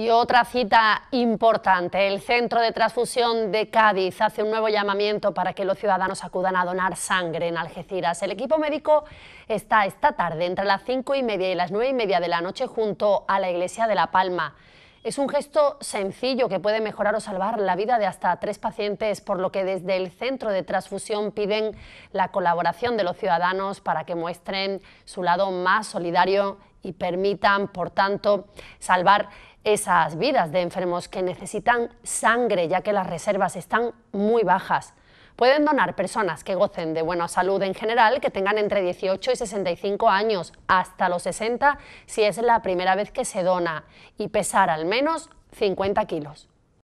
Y otra cita importante, el Centro de Transfusión de Cádiz hace un nuevo llamamiento para que los ciudadanos acudan a donar sangre en Algeciras. El equipo médico está esta tarde entre las cinco y media y las nueve y media de la noche junto a la Iglesia de La Palma. Es un gesto sencillo que puede mejorar o salvar la vida de hasta tres pacientes, por lo que desde el Centro de Transfusión piden la colaboración de los ciudadanos para que muestren su lado más solidario y permitan, por tanto, salvar esas vidas de enfermos que necesitan sangre, ya que las reservas están muy bajas. Pueden donar personas que gocen de buena salud en general, que tengan entre 18 y 65 años, hasta los 60 si es la primera vez que se dona, y pesar al menos 50 kilos.